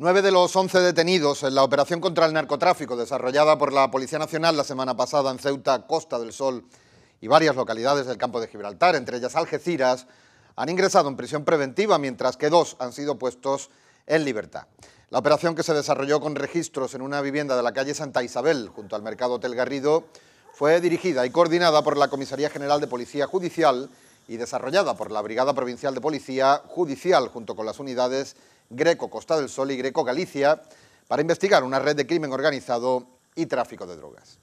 Nueve de los once detenidos en la operación contra el narcotráfico desarrollada por la Policía Nacional la semana pasada en Ceuta, Costa del Sol y varias localidades del campo de Gibraltar, entre ellas Algeciras, han ingresado en prisión preventiva, mientras que dos han sido puestos en libertad. La operación que se desarrolló con registros en una vivienda de la calle Santa Isabel, junto al mercado Hotel Garrido, fue dirigida y coordinada por la Comisaría General de Policía Judicial y desarrollada por la Brigada Provincial de Policía Judicial junto con las unidades Greco Costa del Sol y Greco Galicia para investigar una red de crimen organizado y tráfico de drogas.